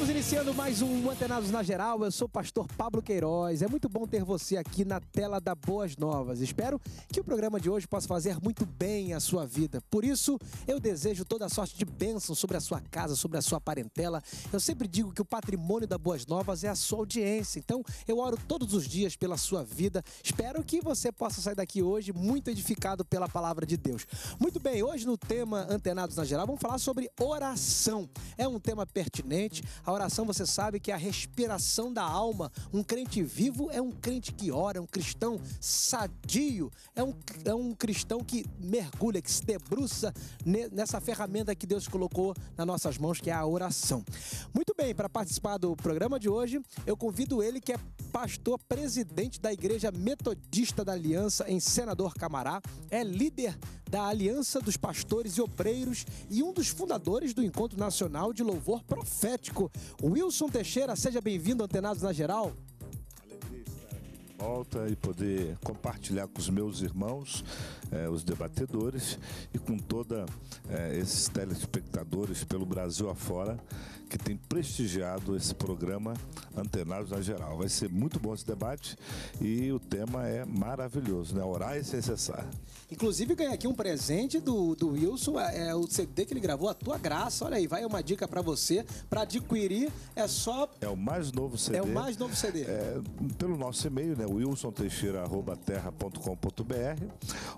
Estamos iniciando mais um Antenados na Geral. Eu sou o pastor Pablo Queiroz. É muito bom ter você aqui na tela da Boas Novas. Espero que o programa de hoje possa fazer muito bem a sua vida. Por isso, eu desejo toda a sorte de bênção sobre a sua casa, sobre a sua parentela. Eu sempre digo que o patrimônio da Boas Novas é a sua audiência. Então, eu oro todos os dias pela sua vida. Espero que você possa sair daqui hoje muito edificado pela palavra de Deus. Muito bem, hoje no tema Antenados na Geral, vamos falar sobre oração. É um tema pertinente a oração, você sabe que é a respiração da alma. Um crente vivo é um crente que ora, é um cristão sadio, é um, é um cristão que mergulha, que se debruça nessa ferramenta que Deus colocou nas nossas mãos, que é a oração. Muito bem, para participar do programa de hoje, eu convido ele que é pastor presidente da Igreja Metodista da Aliança em Senador Camará, é líder da Aliança dos Pastores e Obreiros e um dos fundadores do Encontro Nacional de Louvor Profético. Wilson Teixeira, seja bem-vindo, Antenados na Geral. Alegria estar aqui de volta e poder compartilhar com os meus irmãos eh, os debatedores e com toda eh, esses telespectadores pelo Brasil afora que tem prestigiado esse programa Antenados na Geral. Vai ser muito bom esse debate e o tema é maravilhoso, né? Orar e sem cessar. Inclusive ganhei aqui um presente do, do Wilson, é, é o CD que ele gravou, A Tua Graça. Olha aí, vai é uma dica para você. Para adquirir é só... É o mais novo CD. É o mais novo CD. É, pelo nosso e-mail, né? wilsonteixeira.terra.com.br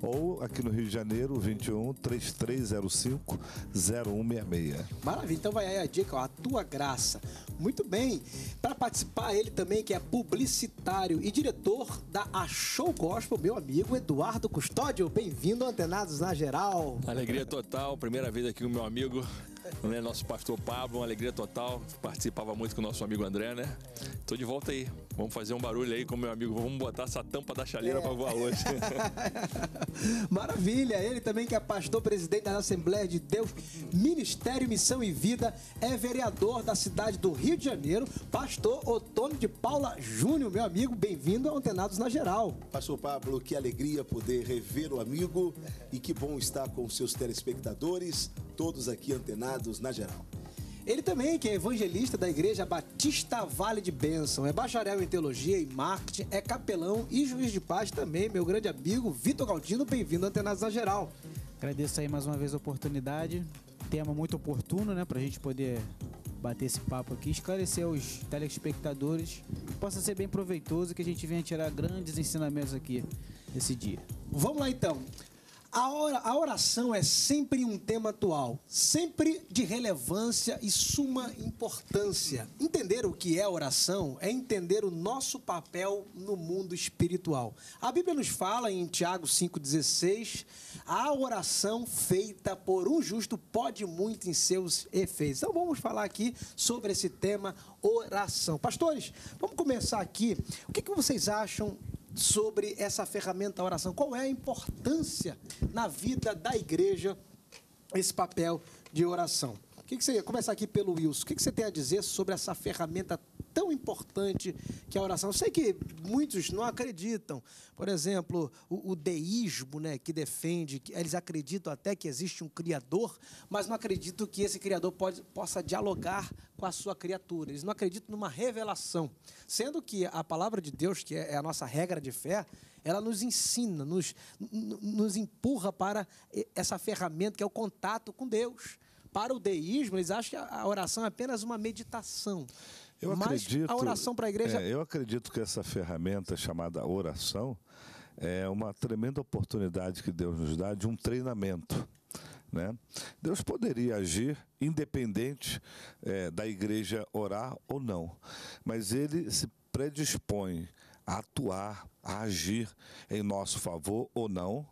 ou ou aqui no Rio de Janeiro, 21 3305 0166. Maravilha, então vai aí a dica, ó, a tua graça. Muito bem. Para participar, ele também, que é publicitário e diretor da A Show Gospel, meu amigo Eduardo Custódio. Bem-vindo, Antenados na Geral. Alegria total, primeira vez aqui com meu amigo né? Nosso pastor Pablo, uma alegria total. Participava muito com o nosso amigo André, né? Tô de volta aí. Vamos fazer um barulho aí com meu amigo. Vamos botar essa tampa da chaleira é. para voar hoje. Maravilha! Ele também que é pastor presidente da Assembleia de Deus, Ministério Missão e Vida, é vereador da cidade do Rio de Janeiro, pastor Otônio de Paula Júnior, meu amigo, bem-vindo ao Antenados na Geral. Pastor Pablo, que alegria poder rever o amigo e que bom estar com seus telespectadores, todos aqui antenados na Geral. Ele também, que é evangelista da Igreja Batista Vale de Bênção, é bacharel em teologia e marketing, é capelão e juiz de paz também, meu grande amigo Vitor Galdino, bem-vindo à Antenas Geral. Agradeço aí mais uma vez a oportunidade, tema muito oportuno, né, pra gente poder bater esse papo aqui, esclarecer aos telespectadores, possa ser bem proveitoso que a gente venha tirar grandes ensinamentos aqui nesse dia. Vamos lá então. A, oração é sempre um tema atual, sempre de relevância e suma importância. Entender o que é oração é entender o nosso papel no mundo espiritual. A Bíblia nos fala em Tiago 5,16: a oração feita por um justo pode muito em seus efeitos. Então vamos falar aqui sobre esse tema oração. Pastores, vamos começar aqui. O que, que vocês acham sobre essa ferramenta oração. Qual é a importância na vida da igreja esse papel de oração? que, que você começar aqui pelo Wilson? O que, que você tem a dizer sobre essa ferramenta tão importante que é a oração? Eu sei que muitos não acreditam. Por exemplo, o, o deísmo, né, que defende, que eles acreditam até que existe um criador, mas não acreditam que esse criador pode, possa dialogar com a sua criatura. Eles não acreditam numa revelação, sendo que a palavra de Deus, que é, é a nossa regra de fé, ela nos ensina, nos, nos empurra para essa ferramenta que é o contato com Deus. Para o deísmo, eles acham que a oração é apenas uma meditação. Eu Mas acredito, a oração para a igreja. É, eu acredito que essa ferramenta chamada oração é uma tremenda oportunidade que Deus nos dá de um treinamento. Né? Deus poderia agir independente é, da igreja orar ou não, mas ele se predispõe a atuar, a agir em nosso favor ou não,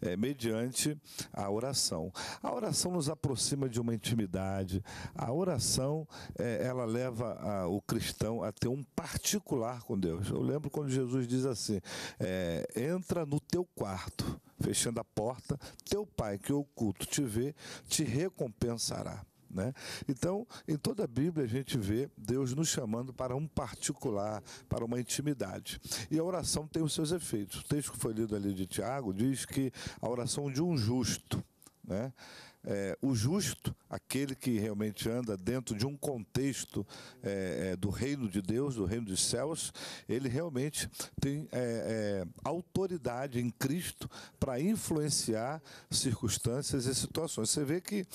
é, mediante a oração. A oração nos aproxima de uma intimidade, a oração é, ela leva a, o cristão a ter um particular com Deus. Eu lembro quando Jesus diz assim: é, entra no teu quarto, fechando a porta, teu pai que é oculto te vê, te recompensará. Né? Então, em toda a Bíblia a gente vê Deus nos chamando para um particular, para uma intimidade. E a oração tem os seus efeitos. O texto que foi lido ali de Tiago diz que a oração de um justo, né? é, o justo, aquele que realmente anda dentro de um contexto é, é do reino de Deus, do reino dos céus, ele realmente tem é, é, autoridade em Cristo para influenciar circunstâncias e situações. Você vê que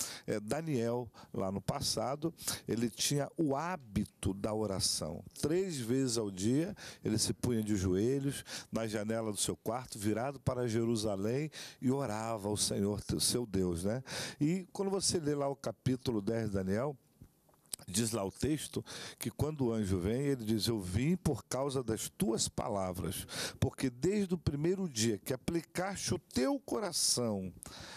Daniel, lá no passado, ele tinha o hábito da oração. Três vezes ao dia ele se punha de joelhos na janela do seu quarto, virado para Jerusalém e orava ao Senhor, seu Deus, né? E quando você lê lá o capítulo 10 de Daniel, Diz lá o texto que quando o anjo vem, ele diz: Eu vim por causa das tuas palavras, porque desde o primeiro dia que aplicaste o teu coração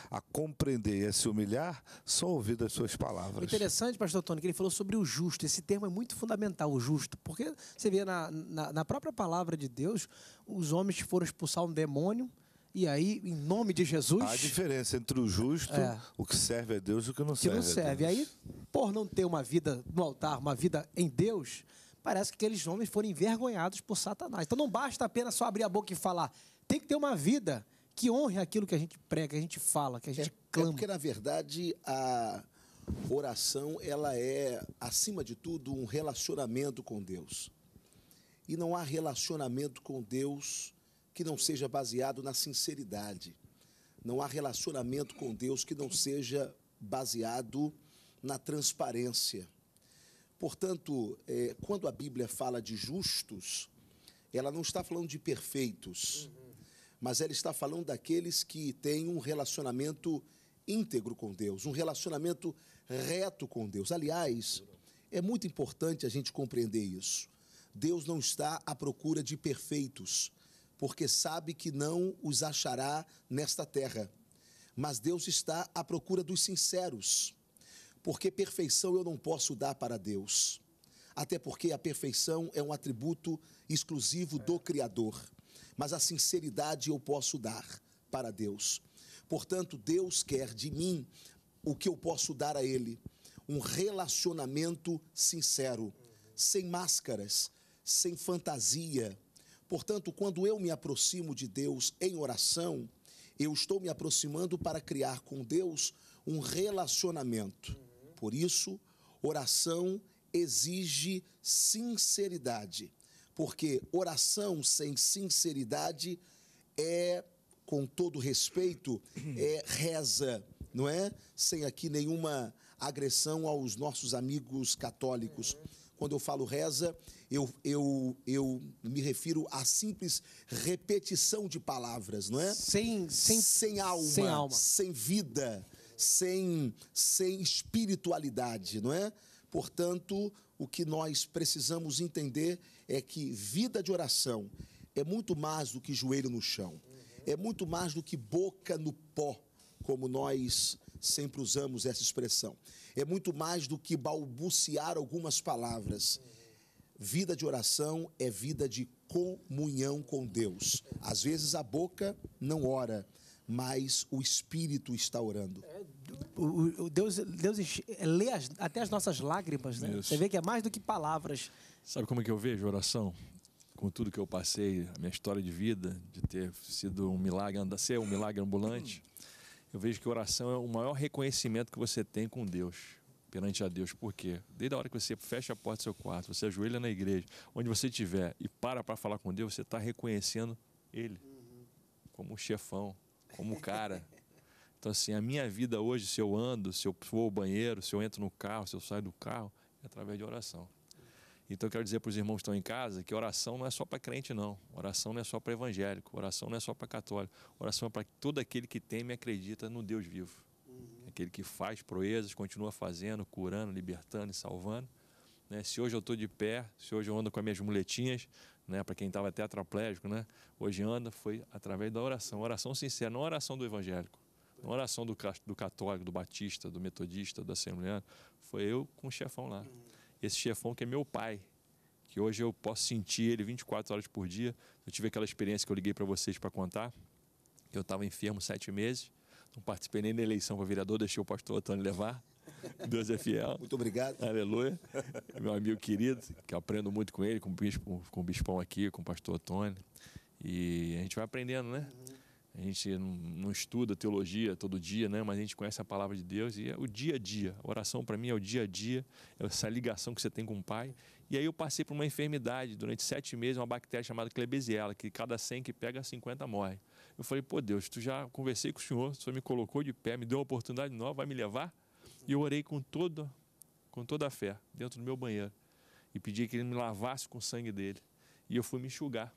a compreender e a se humilhar, são ouvidas as suas palavras. Interessante, pastor Tony, que ele falou sobre o justo. Esse termo é muito fundamental, o justo, porque você vê na, na, na própria palavra de Deus, os homens foram expulsar um demônio, e aí, em nome de Jesus. Há diferença entre o justo, é, o que serve a Deus e o que não que serve. Que não serve. Aí, por não ter uma vida no altar, uma vida em Deus, parece que aqueles homens foram envergonhados por Satanás. Então não basta apenas só abrir a boca e falar. Tem que ter uma vida que honre aquilo que a gente prega, que a gente fala, que a gente é, é clama. É porque, na verdade, a oração ela é, acima de tudo, um relacionamento com Deus. E não há relacionamento com Deus que não seja baseado na sinceridade. Não há relacionamento com Deus que não seja baseado na transparência. Portanto, é, quando a Bíblia fala de justos, ela não está falando de perfeitos, mas ela está falando daqueles que têm um relacionamento íntegro com Deus, um relacionamento reto com Deus. Aliás, é muito importante a gente compreender isso. Deus não está à procura de perfeitos, porque sabe que não os achará nesta terra. Mas Deus está à procura dos sinceros, porque perfeição eu não posso dar para Deus. Até porque a perfeição é um atributo exclusivo do Criador, mas a sinceridade eu posso dar para Deus. Portanto, Deus quer de mim o que eu posso dar a Ele: um relacionamento sincero, sem máscaras, sem fantasia, Portanto, quando eu me aproximo de Deus em oração, eu estou me aproximando para criar com Deus um relacionamento. Por isso, oração exige sinceridade, porque oração sem sinceridade é, com todo respeito, é reza, não é? Sem aqui nenhuma agressão aos nossos amigos católicos. Quando eu falo reza, eu, eu, eu me refiro à simples repetição de palavras, não é? Sem, sem, sem, alma, sem alma, sem vida, sem, sem espiritualidade, não é? Portanto, o que nós precisamos entender é que vida de oração é muito mais do que joelho no chão, é muito mais do que boca no pó, como nós sempre usamos essa expressão. É muito mais do que balbuciar algumas palavras. Vida de oração é vida de comunhão com Deus. Às vezes a boca não ora, mas o espírito está orando. É, o, Deus, Deus é, lê as, até as nossas lágrimas, né? Isso. Você vê que é mais do que palavras. Sabe como é que eu vejo oração? com tudo que eu passei, a minha história de vida, de ter sido um milagre, ser um milagre ambulante, eu vejo que oração é o maior reconhecimento que você tem com Deus, perante a Deus. Por quê? Desde a hora que você fecha a porta do seu quarto, você ajoelha na igreja, onde você estiver e para para falar com Deus, você está reconhecendo Ele uhum. como chefão, como cara. Então, assim, a minha vida hoje, se eu ando, se eu vou ao banheiro, se eu entro no carro, se eu saio do carro, é através de oração. Então eu quero dizer para os irmãos que estão em casa que oração não é só para crente, não. Oração não é só para evangélico, oração não é só para católico. Oração é para todo aquele que teme e acredita no Deus vivo. Uhum. Aquele que faz proezas, continua fazendo, curando, libertando e salvando. Né? Se hoje eu estou de pé, se hoje eu ando com as minhas muletinhas, né? para quem estava tetraplégico, né? hoje anda foi através da oração. Oração sincera, não oração do evangélico. Não oração do, do católico, do batista, do metodista, da assembleana. Foi eu com o chefão lá. Uhum esse chefão que é meu pai, que hoje eu posso sentir ele 24 horas por dia. Eu tive aquela experiência que eu liguei para vocês para contar, que eu estava enfermo sete meses, não participei nem da eleição para vereador, deixei o pastor Antônio levar. Deus é fiel. Muito obrigado. Aleluia. Meu amigo querido, que aprendo muito com ele, com o, bispo, com o bispão aqui, com o pastor Antônio. E a gente vai aprendendo, né? A gente não estuda teologia todo dia, né? mas a gente conhece a palavra de Deus e é o dia a dia. A oração para mim é o dia a dia, é essa ligação que você tem com o Pai. E aí eu passei por uma enfermidade durante sete meses, uma bactéria chamada Klebsiella, que cada 100 que pega, 50 morre. Eu falei, pô Deus, tu já conversei com o Senhor, o Senhor me colocou de pé, me deu uma oportunidade nova, vai me levar? E eu orei com, todo, com toda a fé, dentro do meu banheiro, e pedi que ele me lavasse com o sangue dele. E eu fui me enxugar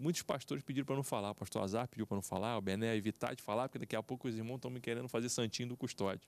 muitos pastores pediram para não falar. O pastor Azar pediu para não falar, o Bené evitar de falar, porque daqui a pouco os irmãos estão me querendo fazer santinho do custódio.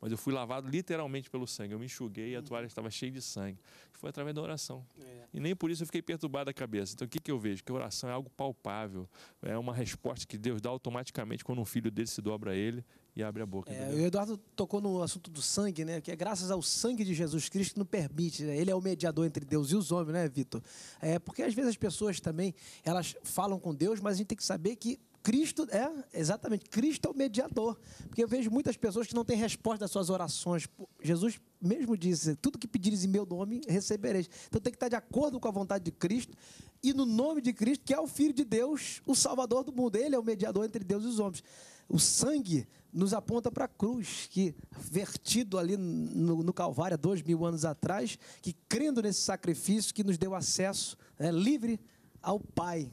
Mas eu fui lavado literalmente pelo sangue. Eu me enxuguei e a toalha estava cheia de sangue. Foi através da oração. É. E nem por isso eu fiquei perturbado a cabeça. Então o que, que eu vejo? Que a oração é algo palpável. É uma resposta que Deus dá automaticamente quando um filho dele se dobra a ele e abre a boca. É, o Eduardo tocou no assunto do sangue, né? Que é graças ao sangue de Jesus Cristo que nos permite. Né? Ele é o mediador entre Deus e os homens, né, Vitor? É, porque às vezes as pessoas também elas falam com Deus, mas a gente tem que saber que Cristo é, exatamente, Cristo é o mediador. Porque eu vejo muitas pessoas que não têm resposta às suas orações. Jesus mesmo disse: tudo que pedires em meu nome, recebereis. Então tem que estar de acordo com a vontade de Cristo e no nome de Cristo, que é o Filho de Deus, o Salvador do mundo. Ele é o mediador entre Deus e os homens. O sangue nos aponta para a cruz, que vertido ali no, no Calvário há dois mil anos atrás, que crendo nesse sacrifício que nos deu acesso né, livre ao Pai.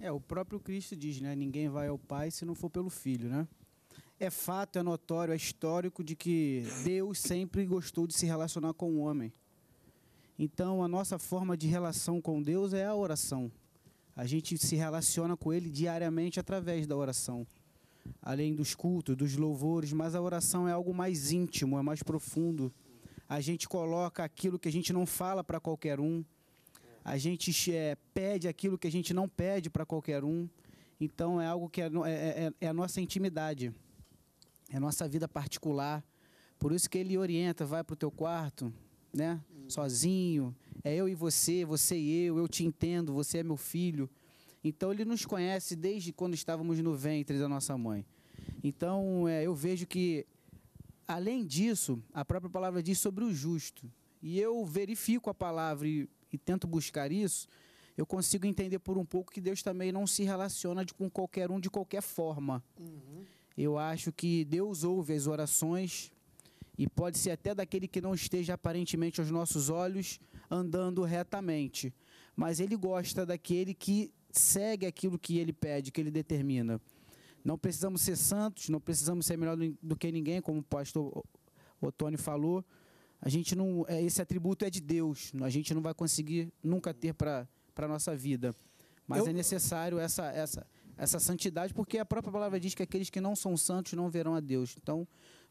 É, o próprio Cristo diz, né? Ninguém vai ao Pai se não for pelo Filho, né? É fato, é notório, é histórico de que Deus sempre gostou de se relacionar com o homem. Então, a nossa forma de relação com Deus é a oração. A gente se relaciona com Ele diariamente através da oração. Além dos cultos, dos louvores, mas a oração é algo mais íntimo, é mais profundo. A gente coloca aquilo que a gente não fala para qualquer um. A gente é, pede aquilo que a gente não pede para qualquer um. Então, é algo que é é, é, é, é a nossa intimidade, é a nossa vida particular. Por isso que ele orienta, vai para o teu quarto, né? sozinho, é eu e você, você e eu, eu te entendo, você é meu filho. Então ele nos conhece desde quando estávamos no ventre da nossa mãe. Então é, eu vejo que, além disso, a própria palavra diz sobre o justo. E eu verifico a palavra e, e tento buscar isso. Eu consigo entender por um pouco que Deus também não se relaciona de, com qualquer um de qualquer forma. Uhum. Eu acho que Deus ouve as orações e pode ser até daquele que não esteja aparentemente aos nossos olhos andando retamente, mas ele gosta daquele que segue aquilo que ele pede, que ele determina. Não precisamos ser santos, não precisamos ser melhor do que ninguém, como o pastor Otônio falou. A gente não, é, esse atributo é de Deus, a gente não vai conseguir nunca ter para a nossa vida. Mas Eu... é necessário essa, essa, essa santidade, porque a própria palavra diz que aqueles que não são santos não verão a Deus. Então,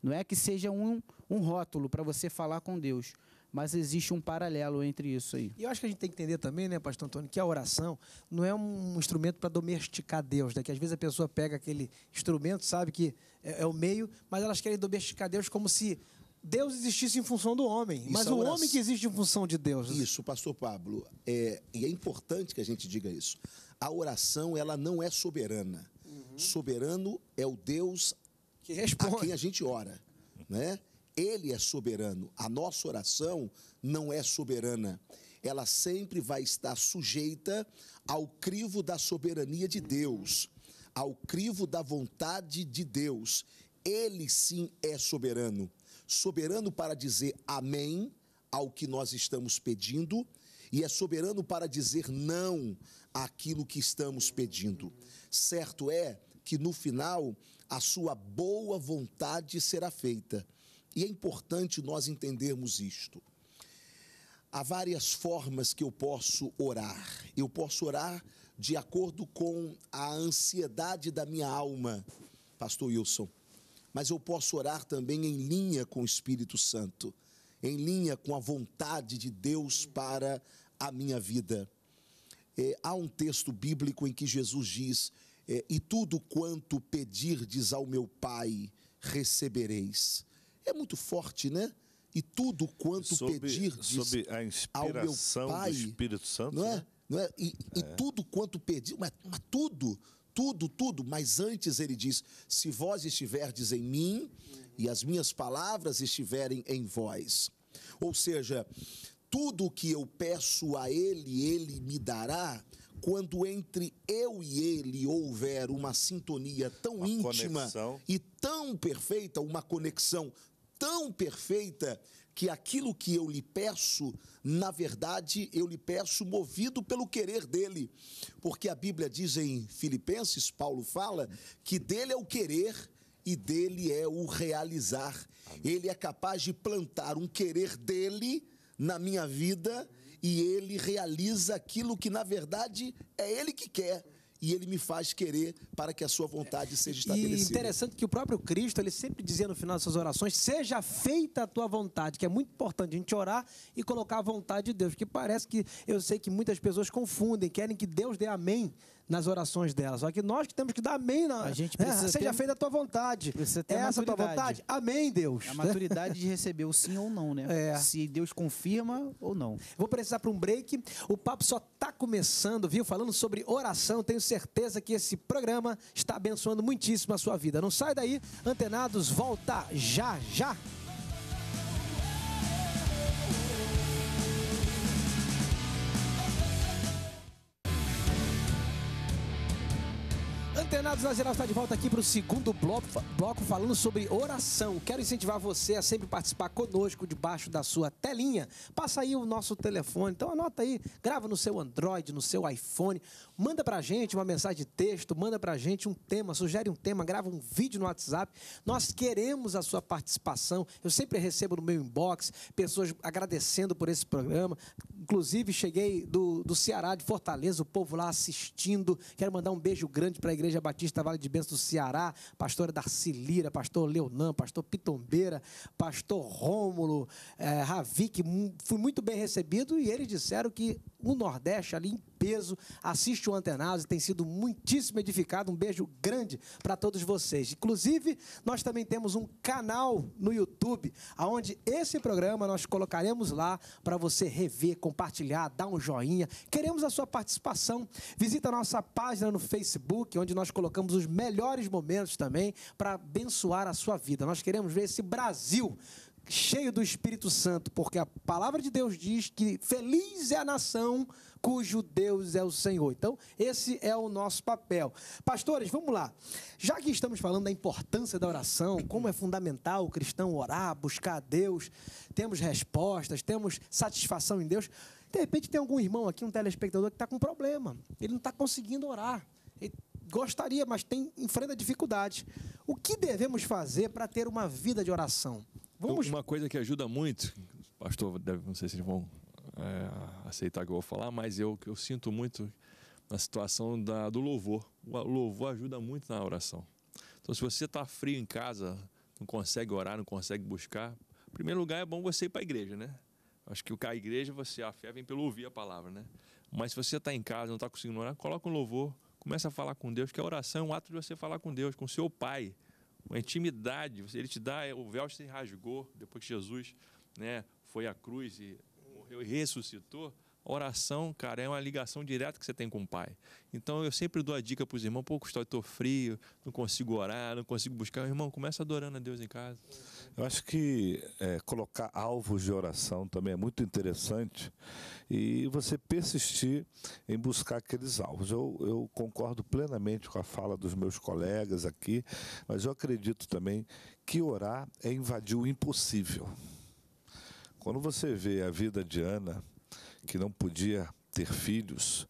não é que seja um, um rótulo para você falar com Deus, mas existe um paralelo entre isso aí. E eu acho que a gente tem que entender também, né, pastor Antônio, que a oração não é um instrumento para domesticar Deus, né? Que às vezes a pessoa pega aquele instrumento, sabe que é, é o meio, mas elas querem domesticar Deus como se Deus existisse em função do homem, isso mas o homem que existe em função de Deus. Né? Isso, pastor Pablo, é, e é importante que a gente diga isso. A oração, ela não é soberana. Uhum. Soberano é o Deus que responde. a quem a gente ora, né? Ele é soberano. A nossa oração não é soberana. Ela sempre vai estar sujeita ao crivo da soberania de Deus, ao crivo da vontade de Deus. Ele sim é soberano. Soberano para dizer amém ao que nós estamos pedindo e é soberano para dizer não àquilo que estamos pedindo. Certo é que no final a sua boa vontade será feita. E é importante nós entendermos isto. Há várias formas que eu posso orar. Eu posso orar de acordo com a ansiedade da minha alma, Pastor Wilson. Mas eu posso orar também em linha com o Espírito Santo, em linha com a vontade de Deus para a minha vida. É, há um texto bíblico em que Jesus diz: é, e tudo quanto pedirdes ao meu Pai recebereis. É muito forte, né? E tudo quanto sob, pedirdes sob a inspiração ao meu Pai, do Espírito Santo, não é? Né? Não é? E, é? e, tudo quanto pedir, mas, mas tudo, tudo, tudo. Mas antes ele diz: se vós estiverdes em mim e as minhas palavras estiverem em vós. Ou seja, tudo o que eu peço a Ele, Ele me dará, quando entre eu e ele houver uma sintonia tão uma íntima conexão. e tão perfeita, uma conexão tão perfeita que aquilo que eu lhe peço, na verdade, eu lhe peço movido pelo querer dele. Porque a Bíblia diz em Filipenses, Paulo fala, que dele é o querer e dele é o realizar. Ele é capaz de plantar um querer dele na minha vida e ele realiza aquilo que, na verdade, é ele que quer e ele me faz querer para que a sua vontade seja estabelecida. E interessante que o próprio Cristo, ele sempre dizia no final das suas orações, seja feita a tua vontade, que é muito importante a gente orar e colocar a vontade de Deus, porque parece que eu sei que muitas pessoas confundem, querem que Deus dê amém nas orações delas. Só que nós que temos que dar amém na. A gente é, precisa é, seja ter... feita a tua vontade. Precisa ter é Essa a tua vontade. Amém, Deus. É a maturidade de receber o sim ou não, né? É. Se Deus confirma ou não. Vou precisar para um break. O papo só está começando, viu? Falando sobre oração. Tenho certeza que esse programa está abençoando muitíssimo a sua vida. Não sai daí, antenados, volta já já. Antenados na Geral está de volta aqui para o segundo bloco, bloco falando sobre oração. Quero incentivar você a sempre participar conosco debaixo da sua telinha. Passa aí o nosso telefone, então anota aí, grava no seu Android, no seu iPhone, manda para a gente uma mensagem de texto, manda para a gente um tema, sugere um tema, grava um vídeo no WhatsApp. Nós queremos a sua participação. Eu sempre recebo no meu inbox pessoas agradecendo por esse programa. Inclusive, cheguei do, do Ceará, de Fortaleza, o povo lá assistindo. Quero mandar um beijo grande para a igreja Batista Vale de Bênção do Ceará, pastora Darcy Lira, pastor Leonan, pastor Pitombeira, pastor Rômulo, é, que fui muito bem recebido e eles disseram que no Nordeste, ali em peso, assiste o Antenados e tem sido muitíssimo edificado. Um beijo grande para todos vocês. Inclusive, nós também temos um canal no YouTube, aonde esse programa nós colocaremos lá para você rever, compartilhar, dar um joinha. Queremos a sua participação. Visita a nossa página no Facebook, onde nós colocamos os melhores momentos também para abençoar a sua vida. Nós queremos ver esse Brasil cheio do Espírito Santo, porque a palavra de Deus diz que feliz é a nação cujo Deus é o Senhor. Então, esse é o nosso papel. Pastores, vamos lá. Já que estamos falando da importância da oração, como é fundamental o cristão orar, buscar a Deus, temos respostas, temos satisfação em Deus. De repente tem algum irmão aqui, um telespectador, que está com problema. Ele não está conseguindo orar. Ele gostaria, mas tem enfrenta dificuldades. O que devemos fazer para ter uma vida de oração? Vamos... Uma coisa que ajuda muito, pastor, não sei se eles vão é, aceitar que eu vou falar, mas eu, eu sinto muito na situação da, do louvor. O louvor ajuda muito na oração. Então, se você está frio em casa, não consegue orar, não consegue buscar, em primeiro lugar é bom você ir para a igreja, né? Acho que o cara igreja, você a fé vem pelo ouvir a palavra, né? Mas se você está em casa, não está conseguindo orar, coloca um louvor, começa a falar com Deus, que a oração é um ato de você falar com Deus, com seu pai uma intimidade. Ele te dá, é, o véu se rasgou depois que Jesus né, foi à cruz e morreu e ressuscitou oração, cara, é uma ligação direta que você tem com o Pai. Então eu sempre dou a dica para os irmãos: pô, Custódio, estou frio, não consigo orar, não consigo buscar. Irmão, começa adorando a Deus em casa. Eu acho que é, colocar alvos de oração também é muito interessante e você persistir em buscar aqueles alvos. Eu, eu concordo plenamente com a fala dos meus colegas aqui, mas eu acredito também que orar é invadir o impossível. Quando você vê a vida de Ana, que não podia ter filhos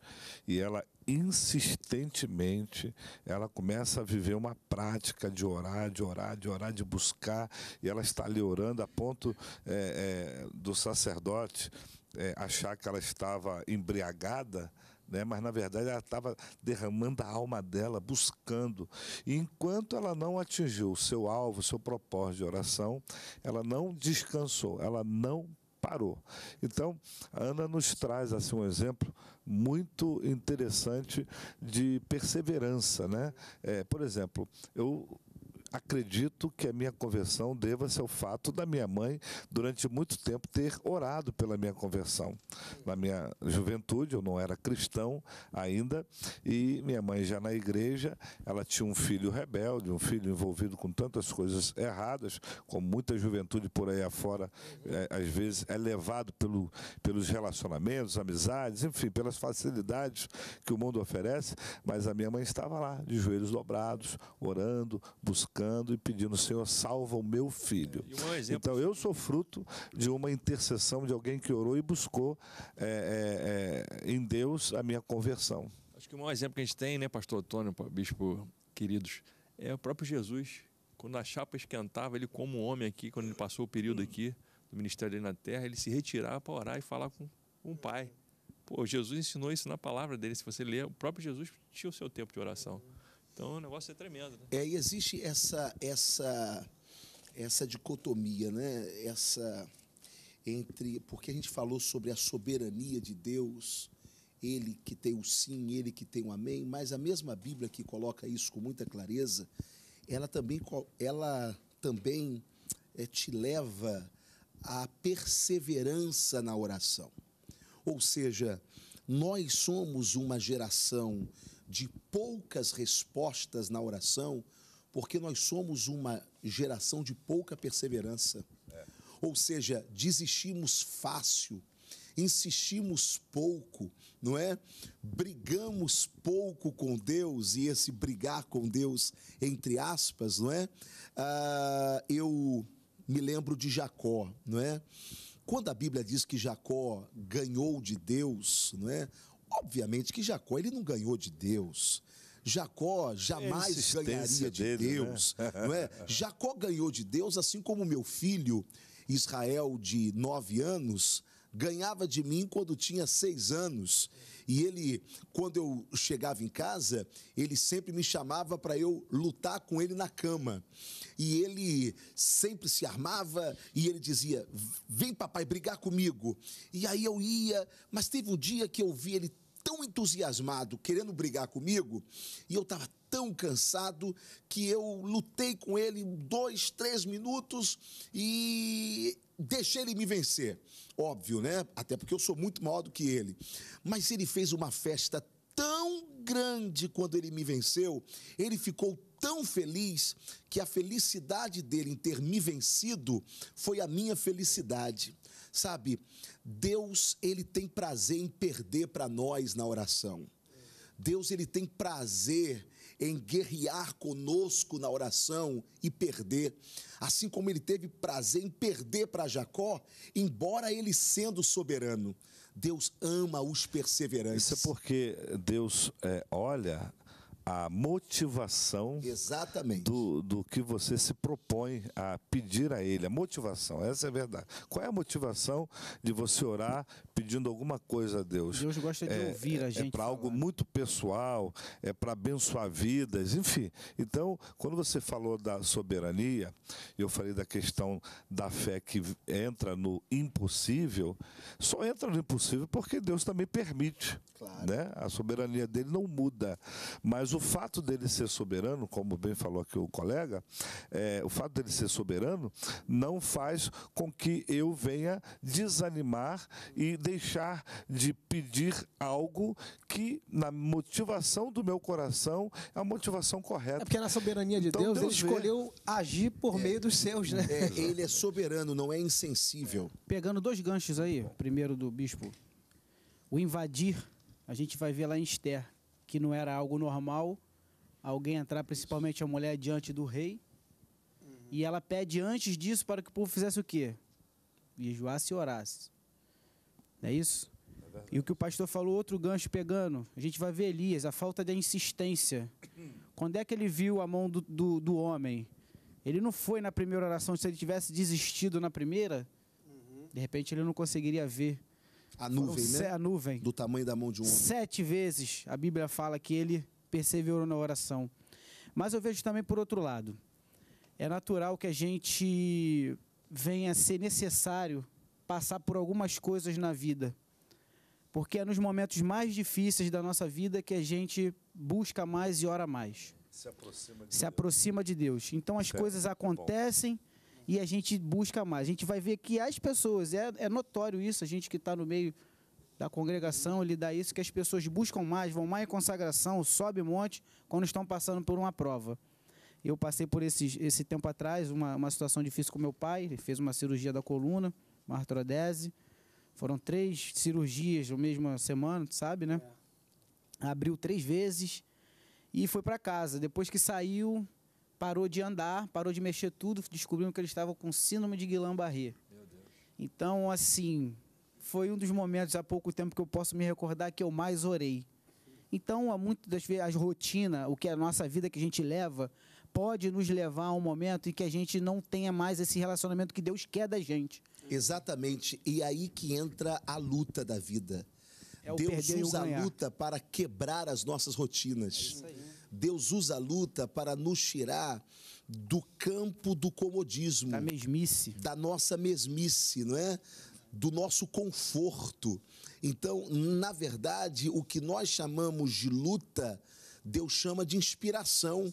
e ela insistentemente ela começa a viver uma prática de orar, de orar, de orar, de buscar e ela está ali orando a ponto é, é, do sacerdote é, achar que ela estava embriagada, né? mas na verdade ela estava derramando a alma dela, buscando. E enquanto ela não atingiu o seu alvo, o seu propósito de oração, ela não descansou, ela não parou. Então, a Ana nos traz assim, um exemplo muito interessante de perseverança. Né? É, por exemplo, eu acredito que a minha conversão deva ser o fato da minha mãe, durante muito tempo, ter orado pela minha conversão. Na minha juventude, eu não era cristão ainda, e minha mãe já na igreja, ela tinha um filho rebelde, um filho envolvido com tantas coisas erradas, como muita juventude por aí afora, é, às vezes é levado pelo, pelos relacionamentos, amizades, enfim, pelas facilidades que o mundo oferece, mas a minha mãe estava lá, de joelhos dobrados, orando, buscando e pedindo, Senhor, salva o meu filho. É, um então eu sou fruto de uma intercessão de alguém que orou e buscou é, é, é, em Deus a minha conversão. Acho que o maior exemplo que a gente tem, né, pastor Antônio, bispo queridos, é o próprio Jesus. Quando a chapa esquentava, ele como homem aqui, quando ele passou o período aqui do ministério dele na terra, ele se retirava para orar e falar com, com o Pai. Pô, Jesus ensinou isso na palavra dele. Se você ler, o próprio Jesus tinha o seu tempo de oração. Então o negócio é tremendo. Né? É, e existe essa, essa, essa dicotomia, né? Essa entre porque a gente falou sobre a soberania de Deus, ele que tem o sim, ele que tem o amém, mas a mesma Bíblia que coloca isso com muita clareza, ela também ela também é, te leva à perseverança na oração. Ou seja, nós somos uma geração de poucas respostas na oração, porque nós somos uma geração de pouca perseverança. É. Ou seja, desistimos fácil, insistimos pouco, não é? Brigamos pouco com Deus, e esse brigar com Deus, entre aspas, não é? Ah, eu me lembro de Jacó, não é? Quando a Bíblia diz que Jacó ganhou de Deus, não é? Obviamente que Jacó ele não ganhou de Deus. Jacó jamais ganharia de dele, né? Deus, né? não é? Jacó ganhou de Deus assim como meu filho Israel de nove anos ganhava de mim quando tinha seis anos. E ele, quando eu chegava em casa, ele sempre me chamava para eu lutar com ele na cama. E ele sempre se armava e ele dizia: Vem, papai, brigar comigo. E aí eu ia, mas teve um dia que eu vi ele tão entusiasmado querendo brigar comigo e eu estava tão cansado que eu lutei com ele dois, três minutos e deixei ele me vencer. Óbvio, né? Até porque eu sou muito maior do que ele. Mas ele fez uma festa tão grande quando ele me venceu, ele ficou tão feliz que a felicidade dele em ter me vencido foi a minha felicidade. Sabe, Deus, ele tem prazer em perder para nós na oração. Deus, ele tem prazer em guerrear conosco na oração e perder. Assim como ele teve prazer em perder para Jacó, embora ele sendo soberano. Deus ama os perseverantes. Isso é porque Deus é, olha a motivação Exatamente. Do, do que você se propõe a pedir a Ele. A motivação, essa é a verdade. Qual é a motivação de você orar pedindo alguma coisa a Deus? Deus gosta de é, ouvir a é, é gente. É para algo muito pessoal, é para abençoar vidas, enfim. Então, quando você falou da soberania, eu falei da questão da fé que entra no impossível, só entra no impossível porque Deus também permite. Claro. Né? A soberania dele não muda. Mas o fato dele ser soberano, como bem falou aqui o colega, é, o fato dele ser soberano não faz com que eu venha desanimar e deixar de pedir algo que, na motivação do meu coração, é a motivação correta. É porque na soberania de então, Deus, Deus, ele vê. escolheu agir por é, meio dos seus, né? É, ele é soberano, não é insensível. É. Pegando dois ganchos aí, primeiro do bispo, o invadir, a gente vai ver lá em Esther, que não era algo normal alguém entrar, principalmente a mulher, diante do rei. Uhum. E ela pede antes disso para que o povo fizesse o quê? Jejuasse e orasse. Não é isso? É e o que o pastor falou, outro gancho pegando. A gente vai ver Elias, a falta da insistência. Quando é que ele viu a mão do, do, do homem? Ele não foi na primeira oração. Se ele tivesse desistido na primeira, uhum. de repente ele não conseguiria ver. A nuvem, né? A nuvem. Do tamanho da mão de um homem. Sete vezes a Bíblia fala que ele perseverou na oração. Mas eu vejo também por outro lado. É natural que a gente venha a ser necessário passar por algumas coisas na vida. Porque é nos momentos mais difíceis da nossa vida que a gente busca mais e ora mais. Se aproxima de, se Deus. Aproxima de Deus. Então as certo. coisas acontecem. Bom e a gente busca mais. A gente vai ver que as pessoas, é, é notório isso, a gente que está no meio da congregação, ele dá isso, que as pessoas buscam mais, vão mais em consagração, sobe um monte quando estão passando por uma prova. Eu passei por esse, esse tempo atrás, uma, uma situação difícil com meu pai, ele fez uma cirurgia da coluna, uma artrodese. Foram três cirurgias na mesma semana, sabe, né? É. Abriu três vezes e foi para casa. Depois que saiu, parou de andar, parou de mexer tudo, descobrimos que ele estava com síndrome de Guillain-Barré. Então, assim, foi um dos momentos há pouco tempo que eu posso me recordar que eu mais orei. Então, há muitas das vezes, as rotina, o que é a nossa vida que a gente leva, pode nos levar a um momento em que a gente não tenha mais esse relacionamento que Deus quer da gente. Exatamente. E aí que entra a luta da vida. É Deus usa a luta para quebrar as nossas rotinas. É Deus usa a luta para nos tirar do campo do comodismo. Da mesmice. Da nossa mesmice, não é? Do nosso conforto. Então, na verdade, o que nós chamamos de luta, Deus chama de inspiração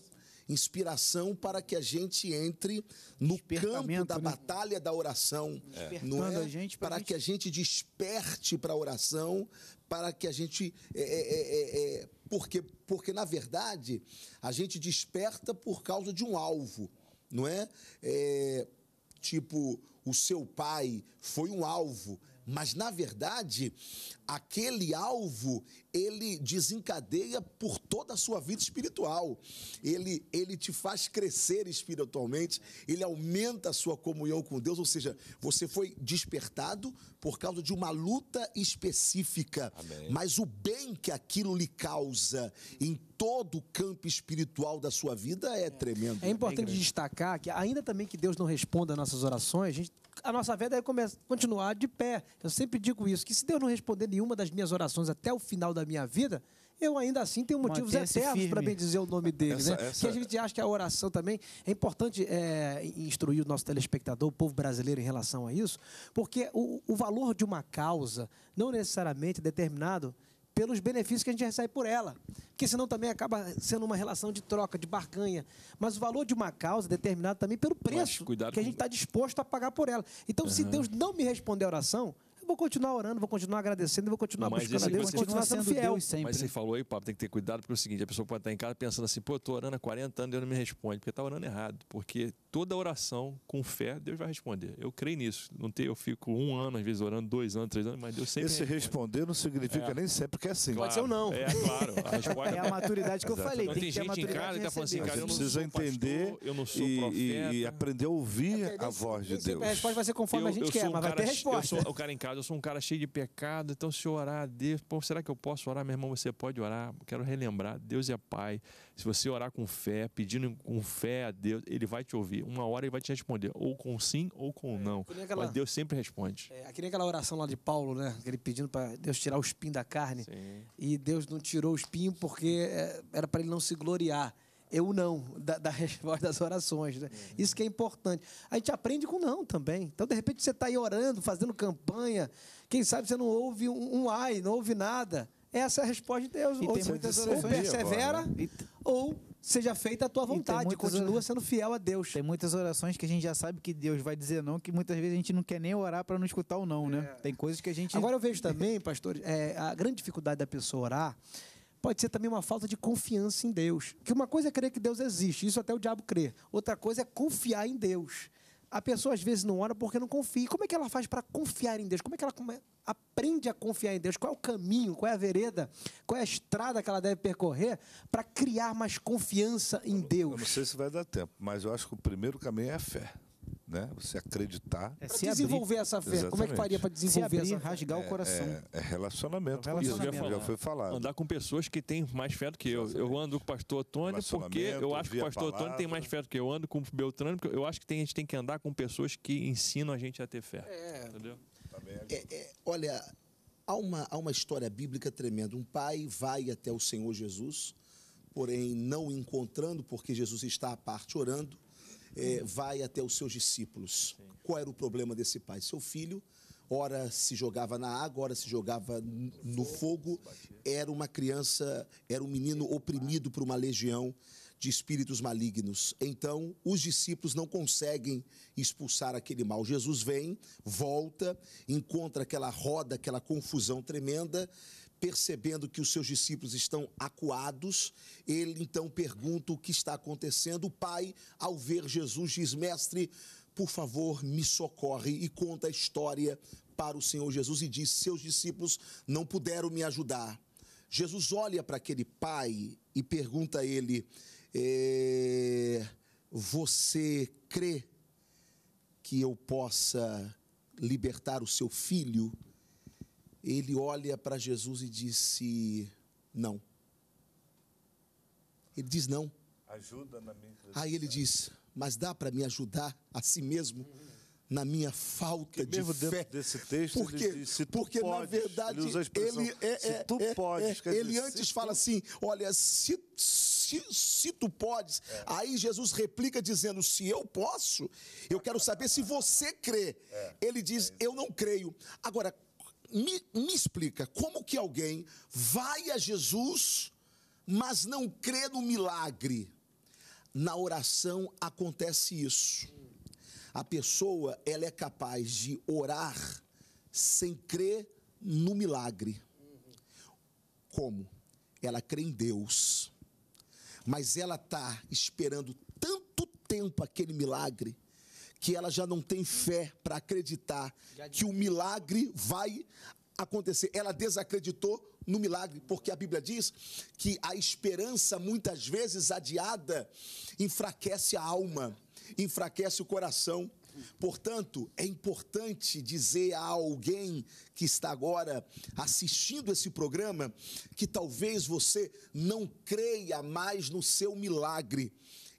inspiração para que a gente entre no campo da né? batalha da oração, é. não é? Gente, para gente... que a gente desperte para a oração, para que a gente é é, é, é, é, porque porque na verdade a gente desperta por causa de um alvo, não é? tipo o seu pai foi um alvo mas na verdade, aquele alvo, ele desencadeia por toda a sua vida espiritual. Ele ele te faz crescer espiritualmente, ele aumenta a sua comunhão com Deus, ou seja, você foi despertado por causa de uma luta específica, Amém. mas o bem que aquilo lhe causa em todo o campo espiritual da sua vida é, é. tremendo. É importante destacar que ainda também que Deus não responda às nossas orações, a gente a nossa fé deve continuar de pé. Eu sempre digo isso, que se Deus não responder nenhuma das minhas orações até o final da minha vida, eu ainda assim tenho motivos eternos para bendizer o nome dele. Essa, né? Essa... Que a gente acha que a oração também é importante é, instruir o nosso telespectador, o povo brasileiro em relação a isso, porque o, o valor de uma causa não necessariamente é determinado pelos benefícios que a gente recebe por ela. Porque senão também acaba sendo uma relação de troca, de barganha. Mas o valor de uma causa é determinado também pelo preço que a gente está disposto a pagar por ela. Então, uhum. se Deus não me responder a oração, vou continuar orando, vou continuar agradecendo, vou continuar mas buscando a Deus, vou continuar sendo fiel. Deus sempre. Mas você falou aí, papo tem que ter cuidado, porque é o seguinte, a pessoa pode estar em casa pensando assim, pô, eu estou orando há 40 anos e Deus não me responde, porque está orando errado. Porque toda oração com fé, Deus vai responder. Eu creio nisso. Não tem, eu fico um ano, às vezes, orando, dois anos, três anos, mas Deus sempre. Esse responder não significa é. nem sempre que é assim. Claro, pode ser ou não. É, claro. A resposta... É a maturidade que eu falei. Tem, tem gente em casa que está falando assim, cara, eu não precisa entender pastor, eu não sou e, profeta. E, e aprender a ouvir é, a voz de Deus. A resposta vai ser conforme eu, a gente quer, um mas cara, vai ter resposta. Sou, o cara em casa, eu sou um cara cheio de pecado, então se eu orar a Deus, pô, será que eu posso orar? Meu irmão, você pode orar. Quero relembrar, Deus é Pai. Se você orar com fé, pedindo com fé a Deus, Ele vai te ouvir. Uma hora Ele vai te responder, ou com sim ou com é, não. É, aquela, Mas Deus sempre responde. É, aqui nem aquela oração lá de Paulo, né? Ele pedindo para Deus tirar o espinho da carne. Sim. E Deus não tirou o espinho porque é, era para ele não se gloriar eu não, da, da resposta das orações. Né? Uhum. Isso que é importante. A gente aprende com não também. Então, de repente, você está aí orando, fazendo campanha. Quem sabe você não ouve um, um ai, não ouve nada. Essa é a resposta de Deus. Ou, ou, persevera, agora, né? ou seja feita a tua vontade, continua sendo fiel a Deus. Tem muitas orações que a gente já sabe que Deus vai dizer não, que muitas vezes a gente não quer nem orar para não escutar o não, né? é. né? Tem coisas que a gente. Agora eu vejo também, pastor, é, a grande dificuldade da pessoa orar pode ser também uma falta de confiança em Deus. Que uma coisa é crer que Deus existe, isso até o diabo crê. Outra coisa é confiar em Deus. A pessoa às vezes não ora porque não confia. E como é que ela faz para confiar em Deus? Como é que ela aprende a confiar em Deus? Qual é o caminho? Qual é a vereda? Qual é a estrada que ela deve percorrer para criar mais confiança em Deus? Eu não sei se vai dar tempo, mas eu acho que o primeiro caminho é a fé né? Você acreditar. É, se é desenvolver abrir. essa fé. Exatamente. Como é que faria para desenvolver abrir, essa rasgar o é, coração? É, é relacionamento. É relacionamento. Isso já, já foi falado. Andar com pessoas que têm mais fé do que eu. Eu ando com o pastor Tony porque eu acho que o pastor Tony tem mais fé do que eu. Eu ando com o Beltrano porque eu acho que tem, a gente tem que andar com pessoas que ensinam a gente a ter fé. É. Entendeu? É olha, há uma, há uma história bíblica tremenda. Um pai vai até o Senhor Jesus, porém não encontrando porque Jesus está à parte orando é, uhum. vai até os seus discípulos. Sim. Qual era o problema desse pai? Seu filho, ora se jogava na água, ora se jogava no fogo, era uma criança, era um menino oprimido por uma legião de espíritos malignos. Então, os discípulos não conseguem expulsar aquele mal. Jesus vem, volta, encontra aquela roda, aquela confusão tremenda percebendo que os seus discípulos estão acuados, ele então pergunta o que está acontecendo. O pai, ao ver Jesus, diz: Mestre, por favor, me socorre, e conta a história para o Senhor Jesus e diz: Seus discípulos não puderam me ajudar. Jesus olha para aquele pai e pergunta a ele: é, Você crê que eu possa libertar o seu filho? ele olha para Jesus e disse: Não. Ele diz: Não. Ajuda na minha Aí ele diz: Mas dá para me ajudar a si mesmo? na minha falta de fé. desse texto, porque, ele diz, porque podes, na verdade ele, ele é, é, é, podes, é ele dizer, antes fala tu... assim, olha, se, se, se tu podes, é. aí Jesus replica dizendo, se eu posso, eu quero saber se você crê. É. Ele diz, é eu não creio. Agora, me, me explica como que alguém vai a Jesus, mas não crê no milagre. Na oração acontece isso. A pessoa ela é capaz de orar sem crer no milagre. Como? Ela crê em Deus, mas ela está esperando tanto tempo aquele milagre que ela já não tem fé para acreditar que o milagre vai acontecer. Ela desacreditou no milagre, porque a Bíblia diz que a esperança, muitas vezes adiada, enfraquece a alma, enfraquece o coração. Portanto, é importante dizer a alguém que está agora assistindo esse programa que talvez você não creia mais no seu milagre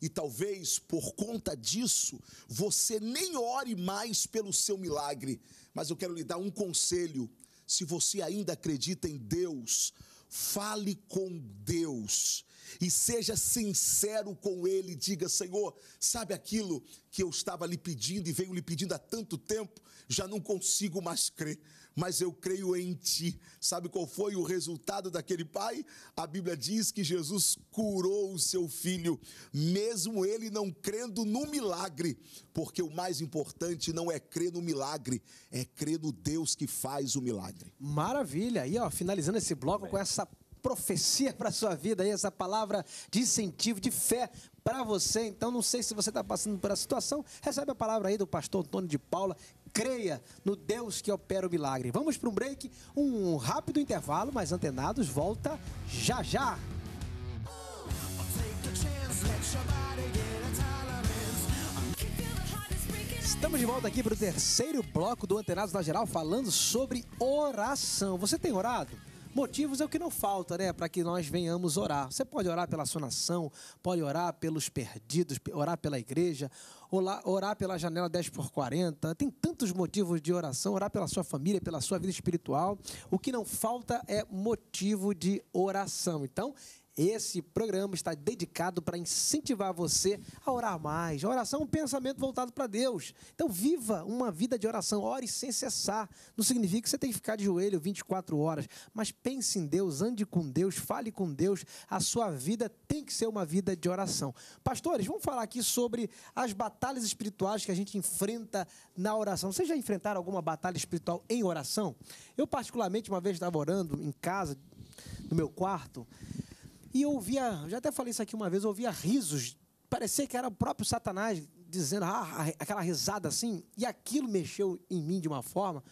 e talvez por conta disso, você nem ore mais pelo seu milagre. Mas eu quero lhe dar um conselho. Se você ainda acredita em Deus, fale com Deus e seja sincero com Ele. Diga, Senhor, sabe aquilo que eu estava lhe pedindo e venho lhe pedindo há tanto tempo, já não consigo mais crer mas eu creio em ti. Sabe qual foi o resultado daquele pai? A Bíblia diz que Jesus curou o seu filho, mesmo ele não crendo no milagre, porque o mais importante não é crer no milagre, é crer no Deus que faz o milagre. Maravilha! E ó, finalizando esse bloco com essa profecia para sua vida aí, essa palavra de incentivo, de fé para você. Então, não sei se você está passando por essa situação, recebe a palavra aí do pastor Antônio de Paula, creia no Deus que opera o milagre. Vamos para um break, um rápido intervalo, mas antenados volta já já. Estamos de volta aqui para o terceiro bloco do Antenados na Geral, falando sobre oração. Você tem orado? Motivos é o que não falta, né? Para que nós venhamos orar. Você pode orar pela sua nação, pode orar pelos perdidos, orar pela igreja, orar pela janela 10 por 40. Tem tantos motivos de oração, orar pela sua família, pela sua vida espiritual. O que não falta é motivo de oração. Então, esse programa está dedicado para incentivar você a orar mais. A oração é um pensamento voltado para Deus. Então, viva uma vida de oração. Ore sem cessar. Não significa que você tem que ficar de joelho 24 horas, mas pense em Deus, ande com Deus, fale com Deus. A sua vida tem que ser uma vida de oração. Pastores, vamos falar aqui sobre as batalhas espirituais que a gente enfrenta na oração. Vocês já enfrentaram alguma batalha espiritual em oração? Eu, particularmente, uma vez estava orando em casa, no meu quarto. E eu ouvia, já até falei isso aqui uma vez, eu ouvia risos. Parecia que era o próprio Satanás dizendo ah, aquela risada assim. E aquilo mexeu em mim de uma forma